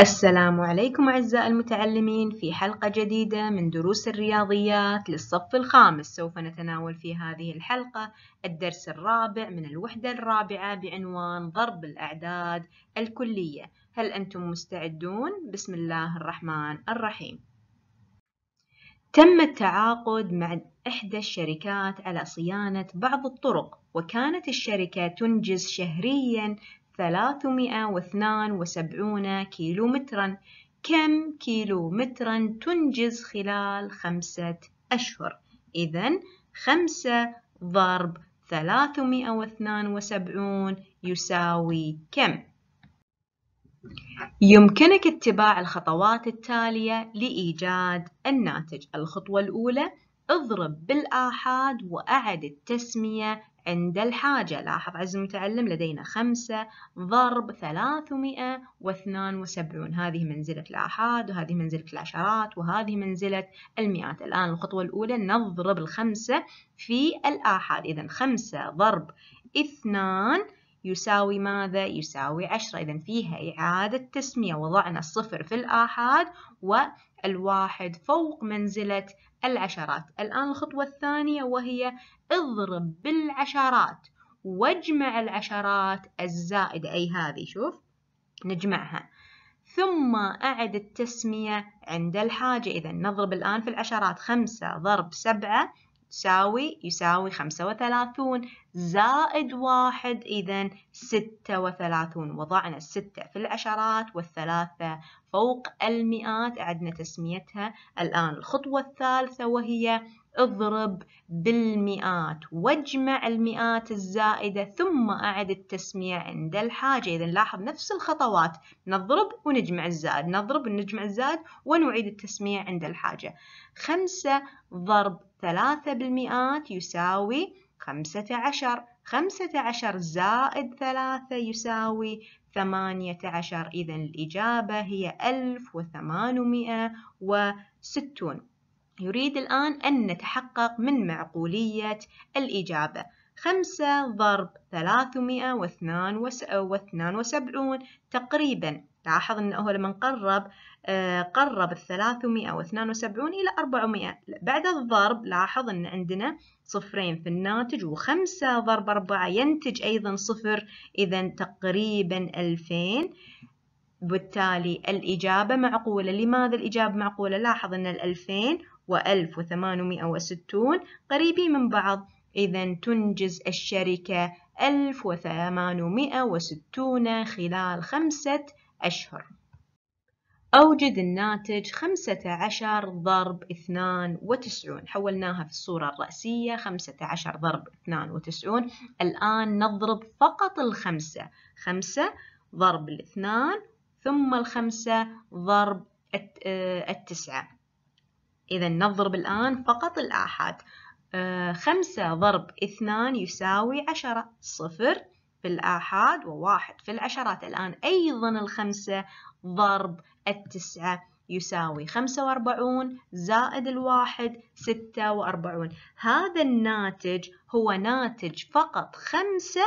السلام عليكم أعزائي المتعلمين في حلقة جديدة من دروس الرياضيات للصف الخامس سوف نتناول في هذه الحلقة الدرس الرابع من الوحدة الرابعة بعنوان ضرب الأعداد الكلية هل أنتم مستعدون؟ بسم الله الرحمن الرحيم تم التعاقد مع إحدى الشركات على صيانة بعض الطرق وكانت الشركة تنجز شهريا 372 كيلومترا كم كيلومترا تنجز خلال خمسة أشهر إذا خمسة ضرب 372 يساوي كم؟ يمكنك اتباع الخطوات التالية لإيجاد الناتج الخطوة الأولى اضرب بالآحاد وأعد التسمية عند الحاجة لاحظ عز المتعلم لدينا خمسة ضرب ثلاثمائة واثنان وسبعون هذه منزلة الآحاد وهذه منزلة العشرات وهذه منزلة المئات الآن الخطوة الأولى نضرب الخمسة في الآحاد إذا خمسة ضرب اثنان يساوي ماذا؟ يساوي عشرة إذا فيها إعادة تسمية وضعنا الصفر في الآحاد و الواحد فوق منزلة العشرات الآن الخطوة الثانية وهي اضرب بالعشرات واجمع العشرات الزائدة أي هذه شوف نجمعها ثم أعد التسمية عند الحاجة إذا نضرب الآن في العشرات خمسة ضرب سبعة تساوي يساوي خمسة وثلاثون زائد واحد إذا ستة وثلاثون وضعنا الستة في العشرات والثلاثة فوق المئات أعدنا تسميتها الآن الخطوة الثالثة وهي اضرب بالمئات واجمع المئات الزائدة ثم أعد التسمية عند الحاجة إذا لاحظ نفس الخطوات نضرب ونجمع الزائد نضرب ونجمع الزائد ونعيد التسمية عند الحاجة خمسة ضرب ثلاثة بالمئات يساوي خمسة عشر خمسة عشر زائد ثلاثة يساوي ثمانية عشر إذا الإجابة هي ألف وثمانمائة وستون يريد الآن أن نتحقق من معقولية الإجابة خمسة ضرب ثلاثمائة واثنان واثنان وسبعون تقريبا لاحظ أنه لما قرب آه، قرب الثلاثمائة واثنان وسبعون إلى أربعمائة بعد الضرب لاحظ أن عندنا صفرين في الناتج وخمسة ضرب أربعة ينتج أيضا صفر إذا تقريبا ألفين بالتالي الإجابة معقولة لماذا الإجابة معقولة لاحظ أن الألفين و1860 قريبين من بعض إذا تنجز الشركة 1860 خلال خمسة أشهر أوجد الناتج 15 ضرب 92 حولناها في الصورة الرأسية 15 ضرب 92 الآن نضرب فقط الخمسة 5 ضرب الاثنان ثم الخمسة ضرب آه، التسعة إذا نضرب الآن فقط الآحاد آه، خمسة ضرب اثنان يساوي عشرة صفر في الآحاد وواحد في العشرات الآن أيضا الخمسة ضرب التسعة يساوي خمسة وأربعون زائد الواحد ستة وأربعون هذا الناتج هو ناتج فقط خمسة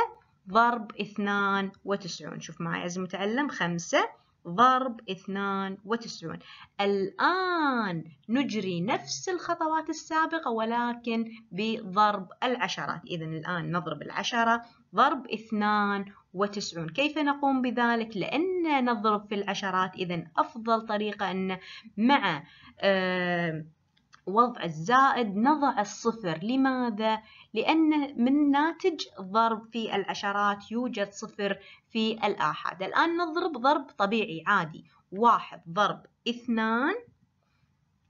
ضرب اثنان وتسعون شوف معي عزيزي المتعلم خمسة ضرب اثنان وتسعون الآن نجري نفس الخطوات السابقة ولكن بضرب العشرات إذا الآن نضرب العشرة ضرب اثنان وتسعون كيف نقوم بذلك؟ لأن نضرب في العشرات إذا أفضل طريقة أن مع آه وضع الزائد نضع الصفر لماذا؟ لأن من ناتج ضرب في العشرات يوجد صفر في الآحاد الآن نضرب ضرب طبيعي عادي واحد ضرب اثنان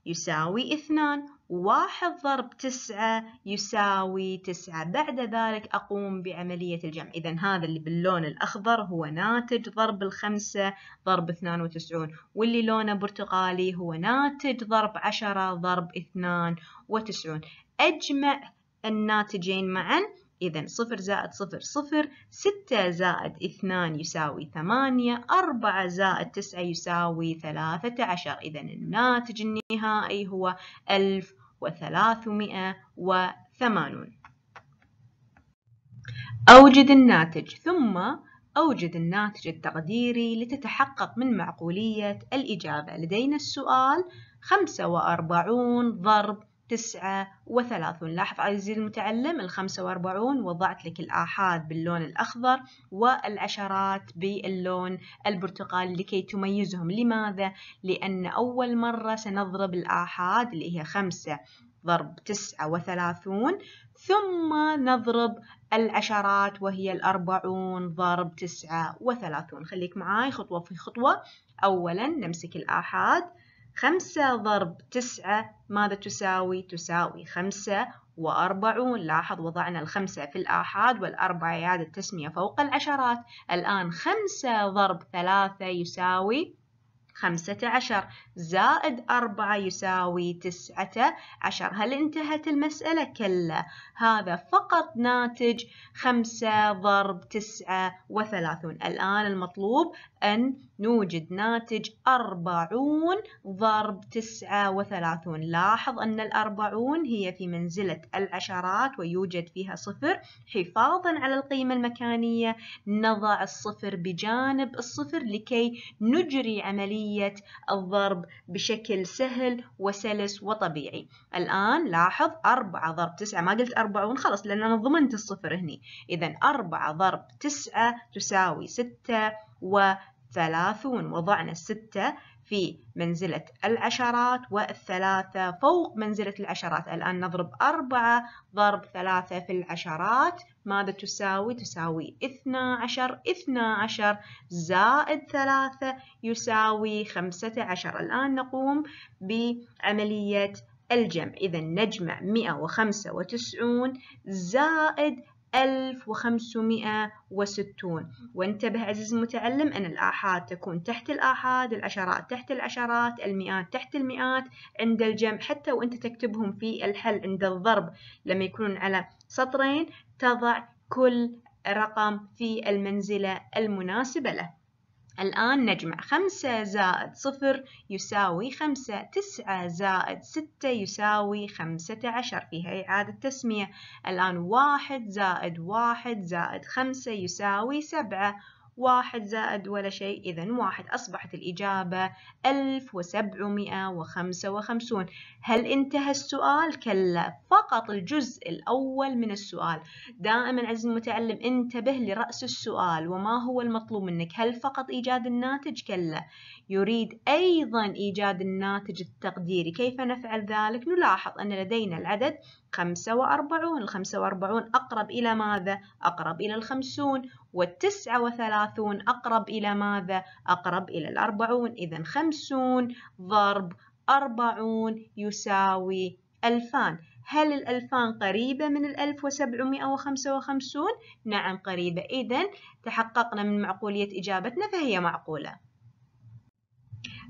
يساوي اثنان واحد ضرب تسعة يساوي تسعة بعد ذلك أقوم بعملية الجمع إذا هذا اللي باللون الأخضر هو ناتج ضرب الخمسة ضرب اثنان وتسعون واللي لونه برتقالي هو ناتج ضرب عشرة ضرب اثنان وتسعون أجمع الناتجين معاً إذا صفر زائد صفر صفر ستة زائد اثنان يساوي ثمانية أربعة زائد تسعة يساوي ثلاثة عشر إذا الناتج النهائي هو ألف وثلاثمائة وثمانون أوجد الناتج ثم أوجد الناتج التقديري لتتحقق من معقولية الإجابة لدينا السؤال خمسة وأربعون ضرب تسعة وثلاثون لاحظ عزيزي المتعلم الخمسة وأربعون وضعت لك الآحاد باللون الأخضر والعشرات باللون البرتقالي لكي تميزهم لماذا؟ لأن أول مرة سنضرب الآحاد اللي هي خمسة ضرب تسعة وثلاثون ثم نضرب العشرات وهي الأربعون ضرب تسعة وثلاثون خليك معاي خطوة في خطوة أولا نمسك الآحاد خمسة ضرب تسعة ماذا تساوي؟ تساوي خمسة وأربعون لاحظ وضعنا الخمسة في الآحاد والأربعة إعادة تسمية فوق العشرات الآن خمسة ضرب ثلاثة يساوي خمسة عشر زائد أربعة يساوي تسعة عشر هل انتهت المسألة؟ كلا هذا فقط ناتج خمسة ضرب تسعة وثلاثون الآن المطلوب أن نوجد ناتج أربعون ضرب تسعة وثلاثون لاحظ أن الأربعون هي في منزلة العشرات ويوجد فيها صفر حفاظا على القيمة المكانية نضع الصفر بجانب الصفر لكي نجري عملية الضرب بشكل سهل وسلس وطبيعي الآن لاحظ أربعة ضرب تسعة ما قلت أربعون خلاص لأن أنا ضمنت الصفر هني إذا أربعة ضرب تسعة تساوي ستة و ثلاثون وضعنا الستة في منزلة العشرات والثلاثة فوق منزلة العشرات الآن نضرب أربعة ضرب ثلاثة في العشرات ماذا تساوي؟ تساوي 12 12 زائد ثلاثة يساوي 15 الآن نقوم بعملية الجمع إذا نجمع 195 زائد 1560 وانتبه عزيز المتعلم أن الآحاد تكون تحت الآحاد العشرات تحت العشرات المئات تحت المئات عند الجمع حتى وانت تكتبهم في الحل عند الضرب لما يكونون على سطرين تضع كل رقم في المنزلة المناسبة له الآن نجمع خمسة زائد صفر يساوي خمسة تسعة زائد ستة يساوي خمسة عشر فيها إعادة تسمية الآن واحد زائد واحد زائد خمسة يساوي سبعة واحد زائد ولا شيء إذا واحد أصبحت الإجابة 1755 هل انتهى السؤال؟ كلا فقط الجزء الأول من السؤال دائما عزيزي المتعلم انتبه لرأس السؤال وما هو المطلوب منك هل فقط إيجاد الناتج؟ كلا يريد أيضا إيجاد الناتج التقديري كيف نفعل ذلك؟ نلاحظ أن لدينا العدد خمسة وأربعون الخمسة وأربعون أقرب إلى ماذا؟ أقرب إلى الخمسون والتسعة وثلاثون أقرب إلى ماذا؟ أقرب إلى الأربعون إذا خمسون ضرب أربعون يساوي ألفان هل الألفان قريبة من الألف وسبعمائة وخمسة وخمسون؟ نعم قريبة إذا تحققنا من معقولية إجابتنا فهي معقولة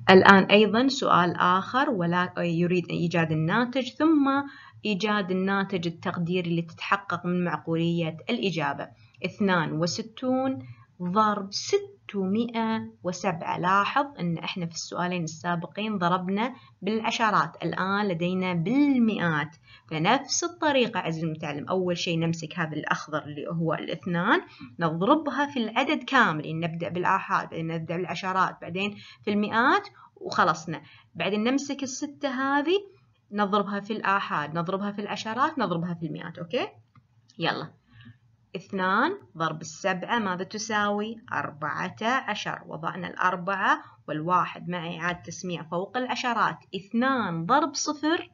الآن أيضا سؤال آخر ولا يريد إيجاد الناتج ثم إيجاد الناتج التقديري لتتحقق من معقولية الإجابة 62 ضرب 607 لاحظ أن إحنا في السؤالين السابقين ضربنا بالعشرات الآن لدينا بالمئات فنفس الطريقة عزيزي المتعلم أول شيء نمسك هذا الأخضر اللي هو الاثنان نضربها في العدد كامل نبدأ بالآحاد بعدين نبدأ بالعشرات بعدين في المئات وخلصنا بعدين نمسك الستة هذه نضربها في الآحاد نضربها في العشرات نضربها في المئات أوكي يلا اثنان ضرب السبعة ماذا تساوي أربعة عشر وضعنا الأربعة والواحد مع إعادة تسميع فوق العشرات اثنان ضرب صفر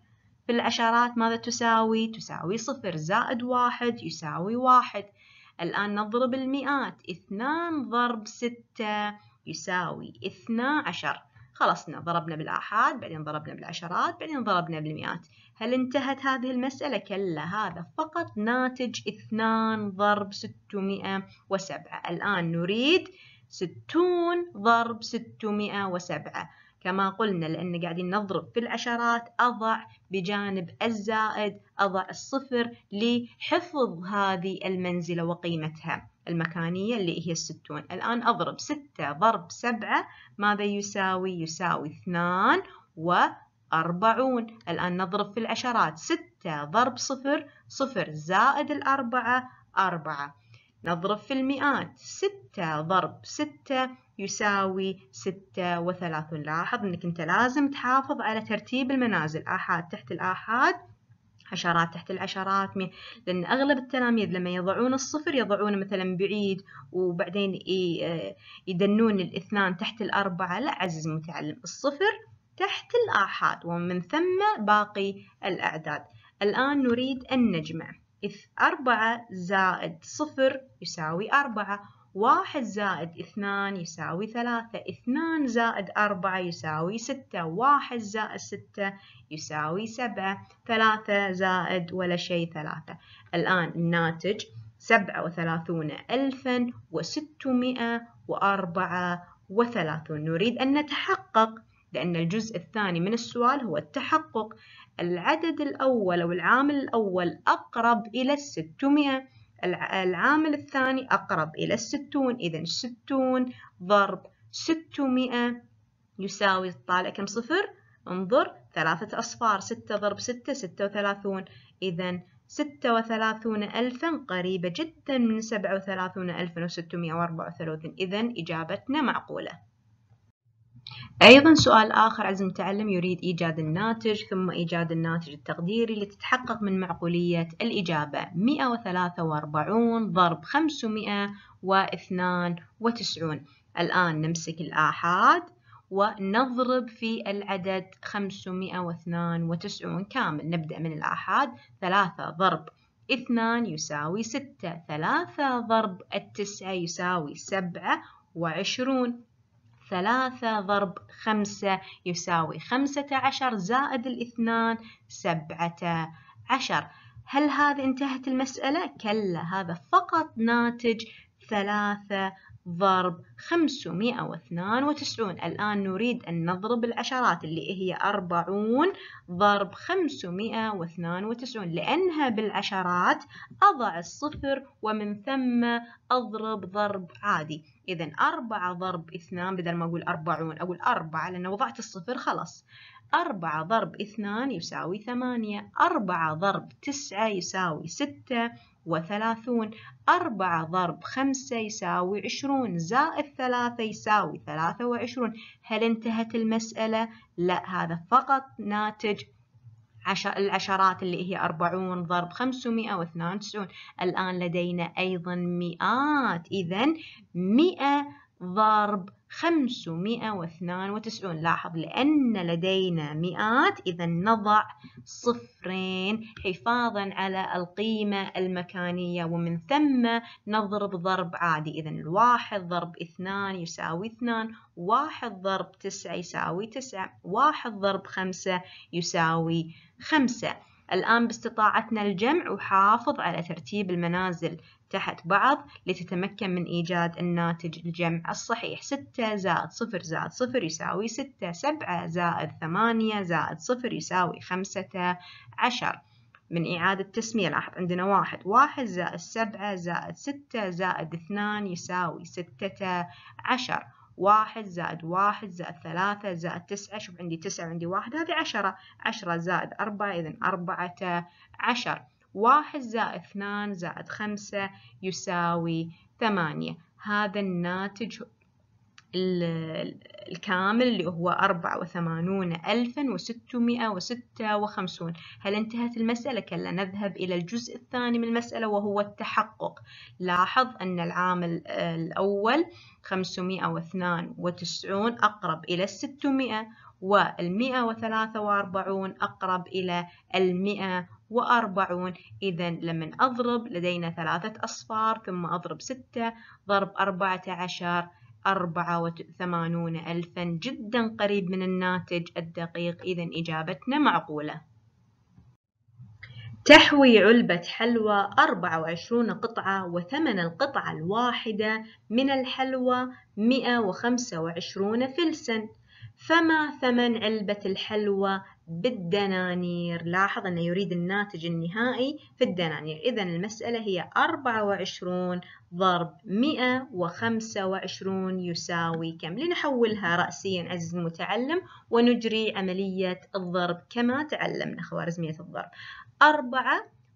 في العشرات ماذا تساوي تساوي صفر زائد واحد يساوي واحد الآن نضرب المئات اثنان ضرب ستة يساوي اثنا عشر خلصنا ضربنا بالآحاد بعدين ضربنا بالعشرات بعدين ضربنا بالمئات هل انتهت هذه المسألة؟ كلا هذا فقط ناتج اثنان ضرب ستمائة وسبعة الآن نريد ستون ضرب ستمائة وسبعة كما قلنا لأن قاعدين نضرب في العشرات أضع بجانب الزائد أضع الصفر لحفظ هذه المنزلة وقيمتها المكانية اللي هي الستون الآن أضرب ستة ضرب سبعة ماذا يساوي؟ يساوي اثنان وأربعون الآن نضرب في العشرات ستة ضرب صفر صفر زائد الأربعة أربعة نضرب في المئات ستة ضرب ستة يساوي ستة وثلاثون لاحظ أنك أنت لازم تحافظ على ترتيب المنازل آحاد تحت الآحاد عشرات تحت العشرات مين. لأن أغلب التلاميذ لما يضعون الصفر يضعون مثلا بعيد وبعدين آه، يدنون الاثنان تحت الأربعة لا عزيز المتعلم الصفر تحت الآحاد ومن ثم باقي الأعداد الآن نريد أن نجمع إذ أربعة زائد صفر يساوي أربعة واحد زائد اثنان يساوي ثلاثة اثنان زائد أربعة يساوي ستة واحد زائد ستة يساوي سبعة ثلاثة زائد ولا شيء ثلاثة الآن الناتج سبعة وثلاثون ألفا وستمائة وأربعة وثلاثون نريد أن نتحقق لأن الجزء الثاني من السؤال هو التحقق العدد الأول أو العامل الأول أقرب إلى الستمائة العامل الثاني أقرب إلى الستون إذا ستون ضرب ستمائة يساوي طالع كم صفر انظر ثلاثة أصفار ستة ضرب ستة ستة وثلاثون إذا ستة وثلاثون ألفا قريبة جدا من سبعة وثلاثون ألفا وستمائة وأربعة وثلاثين إذا إجابتنا معقولة أيضا سؤال آخر عزم المتعلم يريد إيجاد الناتج ثم إيجاد الناتج التقديري لتتحقق من معقولية الإجابة 143 ضرب 592 الآن نمسك الآحاد ونضرب في العدد 592 كامل نبدأ من الآحاد 3 ضرب 2 يساوي 6 3 ضرب 9 يساوي 7 وعشرون ثلاثة ضرب خمسة يساوي خمسة عشر زائد الاثنان سبعة عشر هل هذه انتهت المسألة؟ كلا هذا فقط ناتج ثلاثة ضرب 592 الآن نريد أن نضرب العشرات اللي هي 40 ضرب 592 لأنها بالعشرات أضع الصفر ومن ثم أضرب ضرب عادي إذا 4 ضرب 2 بدل ما أقول 40 أقول 4 لأن وضعت الصفر خلاص 4 ضرب 2 يساوي 8 4 ضرب 9 يساوي 6 وثلاثون أربعة ضرب خمسة يساوي عشرون زائد ثلاثة يساوي ثلاثة وعشرون هل انتهت المسألة؟ لا هذا فقط ناتج عشر العشرات اللي هي أربعون ضرب خمسمائة واثنان وتسعون الآن لدينا أيضا مئات إذا مئة ضرب 592 واثنان وتسعون لاحظ لأن لدينا مئات إذا نضع صفرين حفاظا على القيمة المكانية ومن ثم نضرب ضرب عادي إذا الواحد ضرب اثنان يساوي اثنان واحد ضرب تسعة يساوي تسعة واحد ضرب خمسة يساوي خمسة الآن باستطاعتنا الجمع وحافظ على ترتيب المنازل تحت بعض لتتمكن من إيجاد الناتج الجمع الصحيح 6 زائد 0 زائد 0 يساوي 6 7 زائد 8 زائد 0 يساوي 15 من إعادة تسمية لاحظ عندنا 1 1 زائد 7 زائد 6 زائد 2 يساوي 16 واحد زائد واحد زائد ثلاثة زائد تسعة شوف عندي تسعة وعندي واحد هذه عشرة عشرة زائد أربعة إذا أربعة عشر واحد زائد اثنان زائد خمسة يساوي ثمانية هذا الناتج الكامل اللي هو أربعة وثمانون ألفا وستمائة وستة وخمسون هل انتهت المسألة؟ كلا نذهب إلى الجزء الثاني من المسألة وهو التحقق لاحظ أن العامل الأول خمسمائة واثنان وتسعون أقرب إلى الستمائة والمئة وثلاثة وأربعون أقرب إلى المئة وأربعون إذا لمن أضرب لدينا ثلاثة أصفار ثم أضرب ستة ضرب أربعة عشر أربعة وثمانون ألفا جدا قريب من الناتج الدقيق إذا إجابتنا معقولة تحوي علبة حلوى 24 قطعة وثمن القطعة الواحدة من الحلوى 125 فلسا فما ثمن علبة الحلوى بالدنانير لاحظ أنه يريد الناتج النهائي في الدنانير إذا المسألة هي 24 ضرب 125 يساوي كم لنحولها رأسيا عزيزي المتعلم ونجري عملية الضرب كما تعلمنا خوارزمية الضرب 4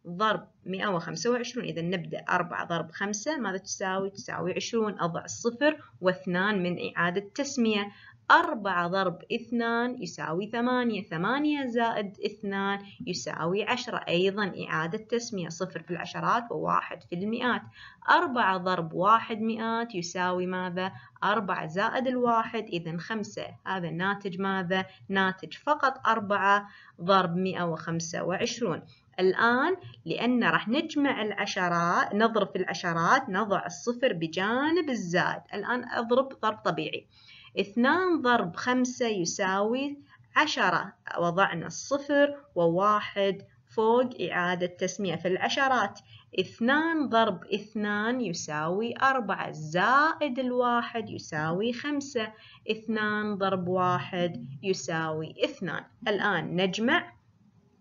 ضرب 125 إذا نبدأ 4 ضرب 5 ماذا تساوي؟ تساوي 20 أضع و واثنان من إعادة تسمية أربعة ضرب اثنان يساوي ثمانية ثمانية زائد اثنان يساوي عشرة أيضا إعادة تسمية صفر في العشرات وواحد في المئات أربعة ضرب واحد مئات يساوي ماذا؟ أربعة زائد الواحد إذا خمسة هذا الناتج ماذا؟ ناتج فقط أربعة ضرب مئة وخمسة وعشرون الآن لأن راح نجمع العشرات نضرب في العشرات نضع الصفر بجانب الزائد الآن أضرب ضرب طبيعي 2 ضرب 5 يساوي 10 وضعنا الصفر وواحد فوق إعادة تسمية في العشرات اثنان ضرب اثنان يساوي أربعة زائد الواحد يساوي خمسة اثنان ضرب واحد يساوي اثنان الآن نجمع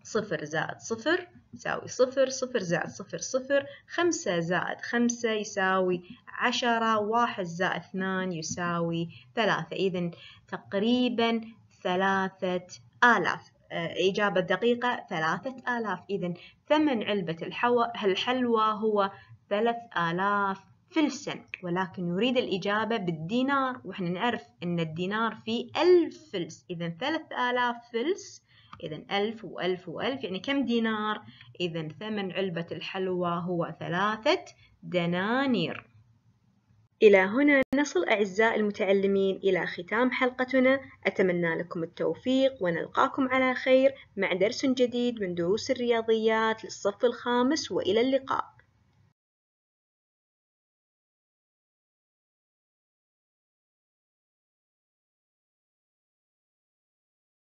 صفر زائد صفر يساوي صفر صفر زائد صفر صفر خمسة زائد خمسة يساوي عشرة واحد زائد اثنان يساوي ثلاثة إذا تقريبا ثلاثة آلاف آه، إجابة دقيقة ثلاثة آلاف إذا ثمن علبة الحلوى هو ثلاث آلاف فلسا ولكن يريد الإجابة بالدينار وإحنا نعرف أن الدينار فيه ألف فلس إذا ثلاث آلاف فلس إذا ألف وألف وألف يعني كم دينار؟ إذا ثمن علبة الحلوى هو ثلاثة دنانير إلى هنا نصل أعزائي المتعلمين إلى ختام حلقتنا أتمنى لكم التوفيق ونلقاكم على خير مع درس جديد من دروس الرياضيات للصف الخامس وإلى اللقاء